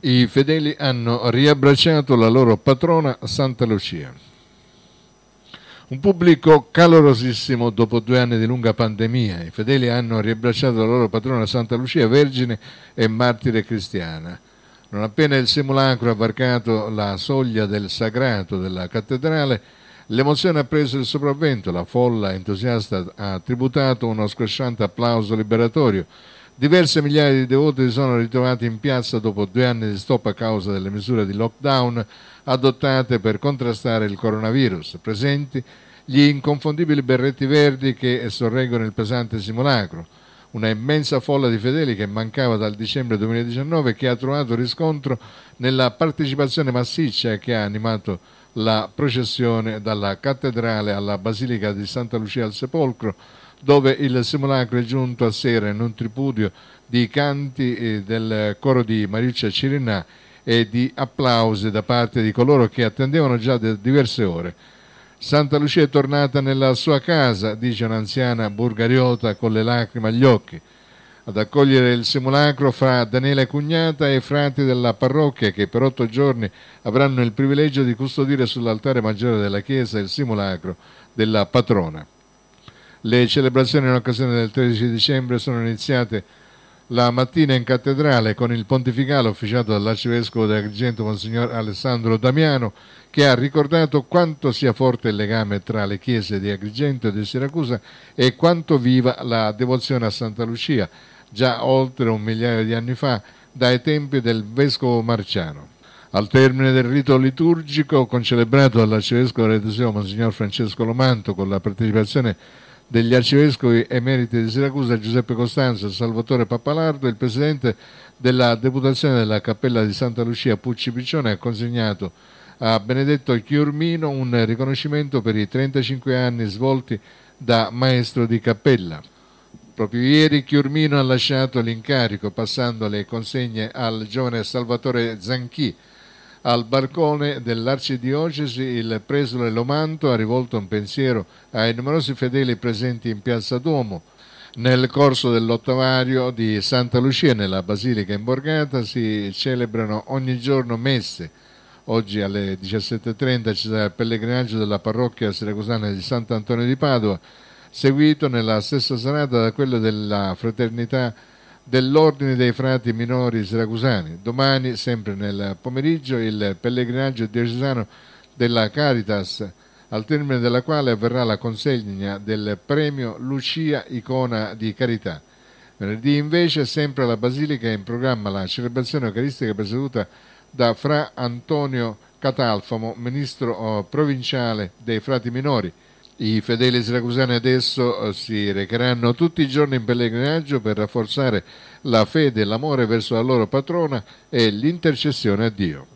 i fedeli hanno riabbracciato la loro patrona Santa Lucia. Un pubblico calorosissimo dopo due anni di lunga pandemia. I fedeli hanno riabbracciato la loro patrona Santa Lucia, vergine e martire cristiana. Non appena il simulacro ha varcato la soglia del sagrato della cattedrale, l'emozione ha preso il sopravvento. La folla entusiasta ha tributato uno scresciante applauso liberatorio Diverse migliaia di devoti si sono ritrovati in piazza dopo due anni di stop a causa delle misure di lockdown adottate per contrastare il coronavirus. Presenti gli inconfondibili berretti verdi che sorreggono il pesante simulacro. Una immensa folla di fedeli che mancava dal dicembre 2019 e che ha trovato riscontro nella partecipazione massiccia che ha animato la processione dalla cattedrale alla Basilica di Santa Lucia al Sepolcro dove il simulacro è giunto a sera in un tripudio di canti eh, del coro di Mariuccia Cirinà e di applausi da parte di coloro che attendevano già da diverse ore. Santa Lucia è tornata nella sua casa, dice un'anziana burgariota con le lacrime agli occhi. Ad accogliere il simulacro fra Daniele Cugnata e i frati della parrocchia che per otto giorni avranno il privilegio di custodire sull'altare maggiore della chiesa il simulacro della patrona. Le celebrazioni in occasione del 13 dicembre sono iniziate la mattina in cattedrale con il pontificale officiato dall'arcivescovo di Agrigento Monsignor Alessandro Damiano che ha ricordato quanto sia forte il legame tra le chiese di Agrigento e di Siracusa e quanto viva la devozione a Santa Lucia già oltre un migliaio di anni fa dai tempi del vescovo Marciano. Al termine del rito liturgico concelebrato dall'arcivescovo religioso Monsignor Francesco Lomanto con la partecipazione degli arcivescovi emeriti di Siracusa Giuseppe Costanzo e Salvatore Pappalardo, il presidente della deputazione della Cappella di Santa Lucia Pucci Piccione ha consegnato a Benedetto Chiurmino un riconoscimento per i 35 anni svolti da maestro di cappella. Proprio ieri Chiurmino ha lasciato l'incarico passando le consegne al giovane Salvatore Zanchi, al barcone dell'arcidiocesi il presole Lomanto ha rivolto un pensiero ai numerosi fedeli presenti in Piazza Duomo. Nel corso dell'ottavario di Santa Lucia nella Basilica in Borgata si celebrano ogni giorno messe. Oggi alle 17.30 ci sarà il pellegrinaggio della parrocchia siracusana di Sant'Antonio di Padova, seguito nella stessa serata da quello della Fraternità dell'Ordine dei Frati Minori Siracusani. Domani, sempre nel pomeriggio, il pellegrinaggio diocesano della Caritas, al termine della quale avverrà la consegna del premio Lucia Icona di Carità. Venerdì invece, sempre alla Basilica, è in programma la celebrazione eucaristica presieduta da Fra Antonio Catalfamo, ministro eh, provinciale dei Frati Minori, i fedeli siracusani adesso eh, si recheranno tutti i giorni in pellegrinaggio per rafforzare la fede e l'amore verso la loro patrona e l'intercessione a Dio.